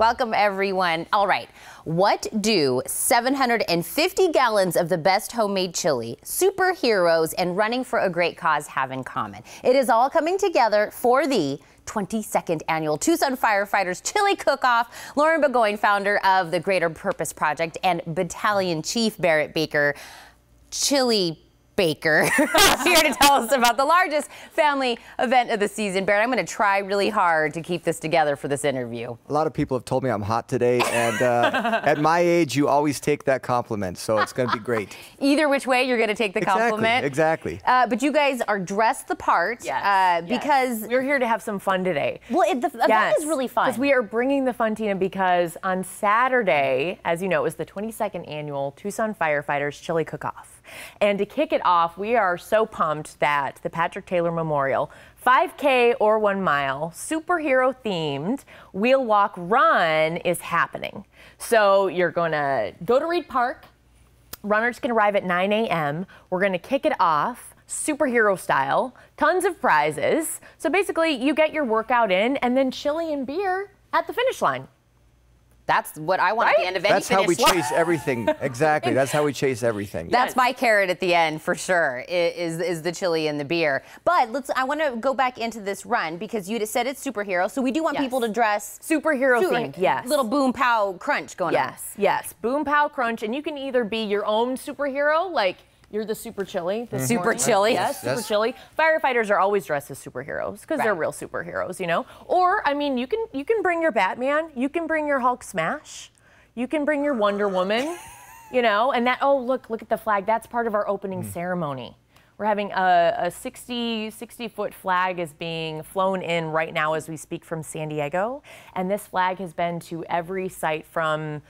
Welcome, everyone. All right. What do 750 gallons of the best homemade chili, superheroes, and running for a great cause have in common? It is all coming together for the 22nd annual Tucson Firefighters Chili Cook-Off. Lauren Burgoyne, founder of the Greater Purpose Project, and Battalion Chief Barrett Baker, chili Baker here to tell us about the largest family event of the season. Barrett, I'm going to try really hard to keep this together for this interview. A lot of people have told me I'm hot today, and uh, at my age, you always take that compliment, so it's going to be great. Either which way, you're going to take the exactly, compliment. Exactly. Uh, but you guys are dressed the part yes, uh, yes. because we're here to have some fun today. Well, it, the yes, event is really fun. Because we are bringing the fun, Tina, because on Saturday, as you know, it was the 22nd annual Tucson Firefighters Chili Cook-Off. And to kick it off, we are so pumped that the Patrick Taylor Memorial 5K or one mile, superhero themed wheel walk run is happening. So you're going to go to Reed Park. Runners can arrive at 9 a.m. We're going to kick it off superhero style, tons of prizes. So basically, you get your workout in and then chili and beer at the finish line. That's what I want right? at the end of any That's how we chase everything. Exactly. That's how we chase everything. That's yes. my carrot at the end for sure. Is is the chili and the beer. But let's. I want to go back into this run because you said it's superhero, so we do want yes. people to dress superhero super, themed. Yes. Little boom pow crunch going yes. on. Yes. Yes. Boom pow crunch, and you can either be your own superhero, like you're the super chilly. The mm-hmm. super chilly. Yes, yes, super chilly. Firefighters are always dressed as superheroes because right. they're real superheroes, you know. Or I mean, you can you can bring your Batman, you can bring your Hulk smash, you can bring your Wonder Woman, you know. And that oh look look at the flag. That's part of our opening mm. ceremony. We're having a, a 60, 60 foot flag is being flown in right now as we speak from San Diego. And this flag has been to every site from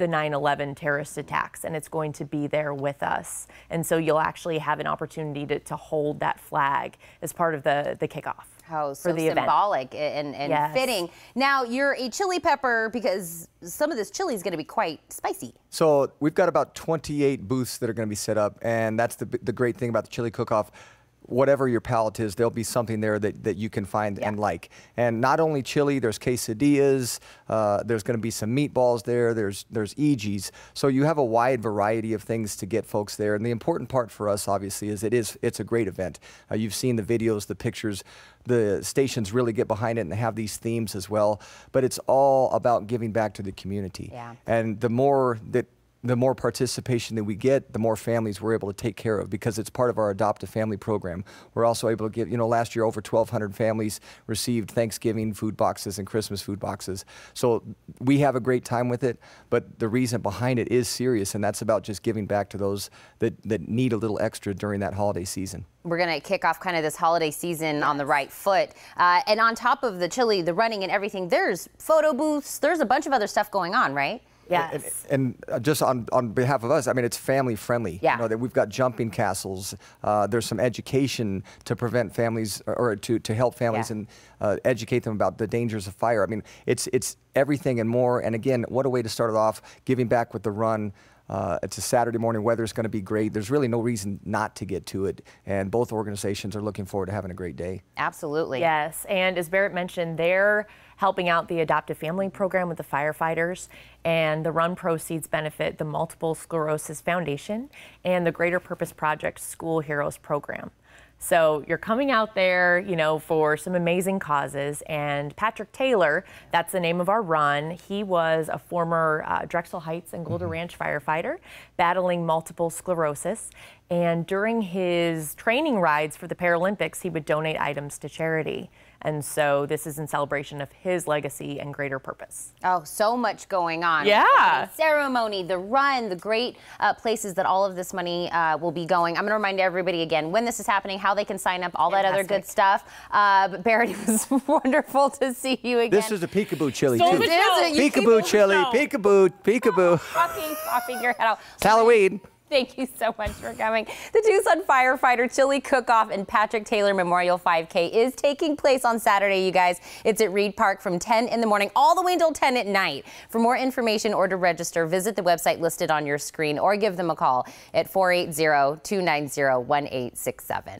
the 9-11 terrorist attacks and it's going to be there with us. And so you'll actually have an opportunity to, to hold that flag as part of the, the kickoff. How so symbolic event. and, and yes. fitting. Now, you're a chili pepper because some of this chili is going to be quite spicy. So we've got about 28 booths that are going to be set up, and that's the, the great thing about the chili cook-off whatever your palate is, there'll be something there that, that you can find yeah. and like. And not only chili, there's quesadillas, uh, there's going to be some meatballs there, there's, there's EGs. So you have a wide variety of things to get folks there. And the important part for us, obviously, is it is, it's a great event. Uh, you've seen the videos, the pictures, the stations really get behind it and have these themes as well. But it's all about giving back to the community. Yeah. And the more that the more participation that we get, the more families we're able to take care of because it's part of our Adopt a Family program. We're also able to get, you know, last year over 1,200 families received Thanksgiving food boxes and Christmas food boxes. So we have a great time with it, but the reason behind it is serious, and that's about just giving back to those that, that need a little extra during that holiday season. We're going to kick off kind of this holiday season on the right foot. Uh, and on top of the chili, the running, and everything, there's photo booths, there's a bunch of other stuff going on, right? Yes. And, and, uh, just on, on behalf of us, I mean, it's family friendly. Yeah. You know, that we've got jumping castles. Uh, there's some education to prevent families or to, to help families yeah. and uh, educate them about the dangers of fire. I mean, it's, it's everything and more. And again, what a way to start it off, giving back with the run. Uh, it's a Saturday morning. Weather's going to be great. There's really no reason not to get to it. And both organizations are looking forward to having a great day. Absolutely. Yes. And as Barrett mentioned, they're helping out the adoptive family program with the firefighters and the run proceeds benefit the multiple sclerosis foundation and the greater purpose project school heroes program so you're coming out there, you know, for some amazing causes. And Patrick Taylor, that's the name of our run. He was a former uh, Drexel Heights and Golden mm -hmm. Ranch firefighter battling multiple sclerosis. And during his training rides for the Paralympics, he would donate items to charity. And so this is in celebration of his legacy and greater purpose. Oh, so much going on. Yeah. The ceremony, the run, the great uh, places that all of this money uh, will be going. I'm going to remind everybody again when this is happening, how they can sign up, all Fantastic. that other good stuff. Uh, but Barrett, it was wonderful to see you again. This is a peekaboo chili, so too. It is. Peekaboo chili, peekaboo, peekaboo. Popping, popping your head out. It's Halloween. Thank you so much for coming. The Tucson Firefighter Chili Cook-Off and Patrick Taylor Memorial 5K is taking place on Saturday, you guys. It's at Reed Park from 10 in the morning all the way until 10 at night. For more information or to register, visit the website listed on your screen or give them a call at 480-290-1867.